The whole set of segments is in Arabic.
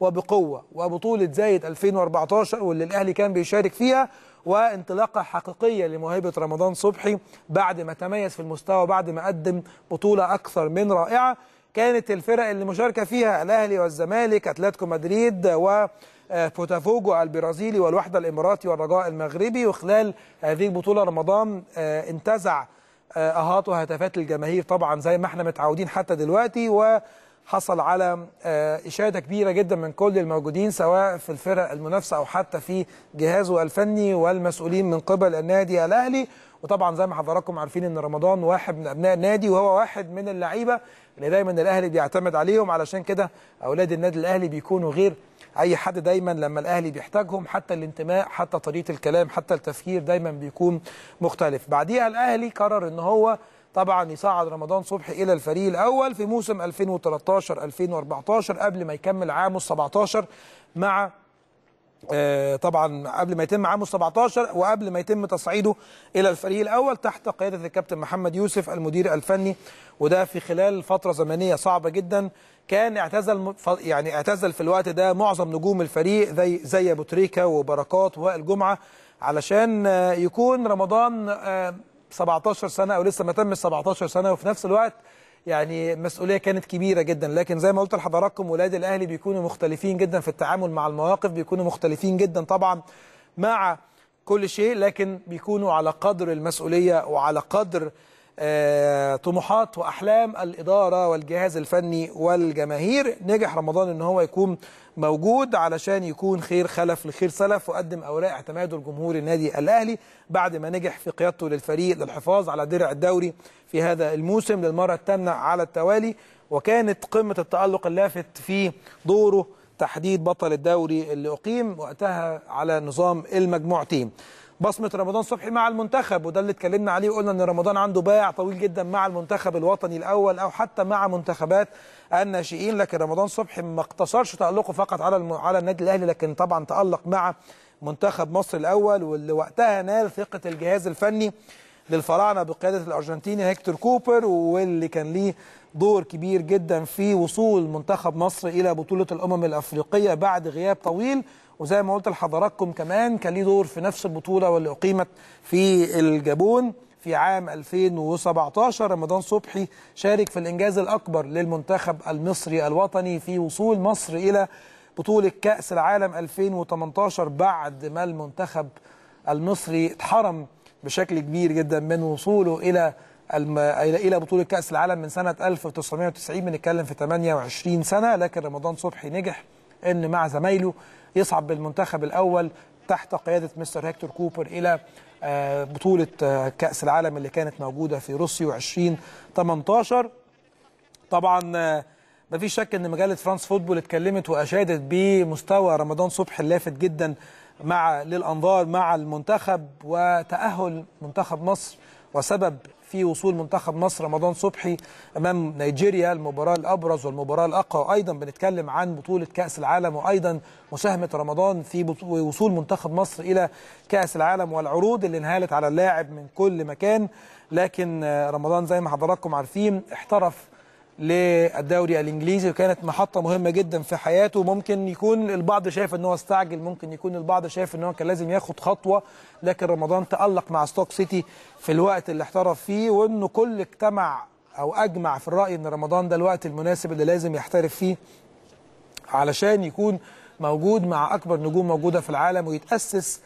وبقوة وبطولة زايد 2014 واللي الأهلي كان بيشارك فيها وانطلاقة حقيقية لموهبة رمضان صبحي بعد ما تميز في المستوى بعد ما قدم بطولة أكثر من رائعة كانت الفرق اللي مشاركة فيها الأهلي والزمالك أتلتيكو مدريد و آه، البرازيلي والوحدة الإماراتي والرجاء المغربي وخلال هذه البطولة رمضان آه، انتزع آه، أهات وهتافات الجماهير طبعا زي ما احنا متعودين حتى دلوقتي و حصل على آه، إشادة كبيرة جدا من كل الموجودين سواء في الفرق المنافسة أو حتى في جهازه الفني والمسؤولين من قبل النادي الأهلي وطبعا زي ما حضراتكم عارفين ان رمضان واحد من ابناء النادي وهو واحد من اللعيبه اللي دايما الاهلي بيعتمد عليهم علشان كده اولاد النادي الاهلي بيكونوا غير اي حد دايما لما الاهلي بيحتاجهم حتى الانتماء حتى طريقه الكلام حتى التفكير دايما بيكون مختلف بعديها الاهلي قرر ان هو طبعا يصعد رمضان صبحي الى الفريق الاول في موسم 2013 2014 قبل ما يكمل عامه 17 مع آه، طبعا قبل ما يتم عامه 17 وقبل ما يتم تصعيده الى الفريق الاول تحت قياده الكابتن محمد يوسف المدير الفني وده في خلال فتره زمنيه صعبه جدا كان اعتزل يعني اعتزل في الوقت ده معظم نجوم الفريق زي زي ابو تريكه وبركات ووائل جمعه علشان آه، يكون رمضان آه، 17 سنه او لسه ما تمش 17 سنه وفي نفس الوقت يعني مسؤوليه كانت كبيره جدا لكن زي ما قلت لحضراتكم ولاد الاهلي بيكونوا مختلفين جدا في التعامل مع المواقف بيكونوا مختلفين جدا طبعا مع كل شيء لكن بيكونوا على قدر المسؤوليه وعلى قدر آه، طموحات واحلام الاداره والجهاز الفني والجماهير نجح رمضان ان هو يكون موجود علشان يكون خير خلف لخير سلف وقدم اوراق اعتماده لجمهور النادي الاهلي بعد ما نجح في قيادته للفريق للحفاظ على درع الدوري في هذا الموسم للمره الثامنه على التوالي وكانت قمه التالق اللافت في دوره تحديد بطل الدوري اللي اقيم وقتها على نظام المجموعتين بصمه رمضان صبحي مع المنتخب وده اللي اتكلمنا عليه وقلنا ان رمضان عنده باع طويل جدا مع المنتخب الوطني الاول او حتى مع منتخبات الناشئين لكن رمضان صبحي ما اقتصرش تالقه فقط على الم... على النادي الاهلي لكن طبعا تالق مع منتخب مصر الاول واللي وقتها نال ثقه الجهاز الفني للفراعنه بقياده الارجنتيني هيكتور كوبر واللي كان ليه دور كبير جدا في وصول منتخب مصر الى بطوله الامم الافريقيه بعد غياب طويل وزي ما قلت لحضراتكم كمان كان ليه دور في نفس البطولة واللي أقيمت في الجابون في عام 2017 رمضان صبحي شارك في الإنجاز الأكبر للمنتخب المصري الوطني في وصول مصر إلى بطولة كأس العالم 2018 بعد ما المنتخب المصري اتحرم بشكل كبير جدا من وصوله إلى الى بطوله كاس العالم من سنه 1990 بنتكلم في 28 سنه لكن رمضان صبحي نجح أن مع زمايله يصعد بالمنتخب الأول تحت قيادة مستر هيكتور كوبر إلى آه، بطولة آه، كأس العالم اللي كانت موجودة في روسيو 2018 طبعا آه، ما فيش شك ان مجله فرانس فوتبول اتكلمت واشادت بمستوى رمضان صبحي اللافت جدا مع للانظار مع المنتخب وتاهل منتخب مصر وسبب في وصول منتخب مصر رمضان صبحي امام نيجيريا المباراه الابرز والمباراه الاقوى ايضا بنتكلم عن بطوله كاس العالم وايضا مساهمه رمضان في وصول منتخب مصر الى كاس العالم والعروض اللي انهالت على اللاعب من كل مكان لكن آه، رمضان زي ما حضراتكم عارفين احترف للدوري الانجليزي وكانت محطه مهمه جدا في حياته ممكن يكون البعض شايف ان هو استعجل ممكن يكون البعض شايف ان هو كان لازم ياخد خطوه لكن رمضان تالق مع ستوك سيتي في الوقت اللي احترف فيه وانه كل اجتمع او اجمع في الراي ان رمضان ده الوقت المناسب اللي لازم يحترف فيه علشان يكون موجود مع اكبر نجوم موجوده في العالم ويتاسس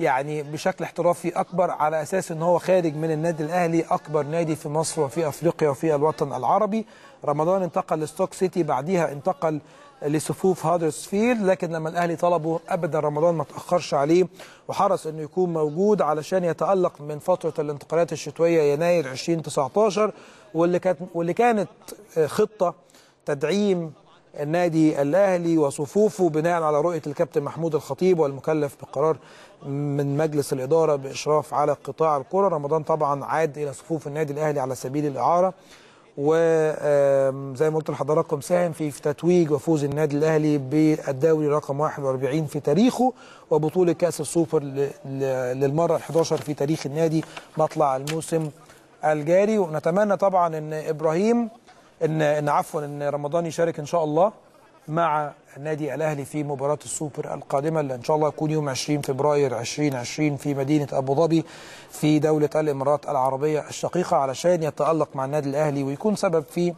يعني بشكل احترافي اكبر على اساس ان هو خارج من النادي الاهلي اكبر نادي في مصر وفي افريقيا وفي الوطن العربي رمضان انتقل لستوك سيتي بعديها انتقل لصفوف هادرسفيلد لكن لما الاهلي طلبه ابدا رمضان ما تاخرش عليه وحرص انه يكون موجود علشان يتالق من فتره الانتقالات الشتويه يناير 2019 واللي كانت واللي كانت خطه تدعيم النادي الأهلي وصفوفه بناء على رؤية الكابتن محمود الخطيب والمكلف بقرار من مجلس الإدارة بإشراف على قطاع الكرة رمضان طبعا عاد إلى صفوف النادي الأهلي على سبيل الإعارة وزي ما قلت لحضراتكم ساهم في, تتويج وفوز النادي الاهلي بالدوري رقم 41 في تاريخه وبطوله كاس السوبر للمره ال 11 في تاريخ النادي مطلع الموسم الجاري ونتمنى طبعا ان ابراهيم ان ان عفوا ان رمضان يشارك ان شاء الله مع نادي الاهلي في مباراه السوبر القادمه اللي ان شاء الله يكون يوم 20 فبراير 2020 في مدينه ابو ظبي في دوله الامارات العربيه الشقيقه علشان يتالق مع النادي الاهلي ويكون سبب في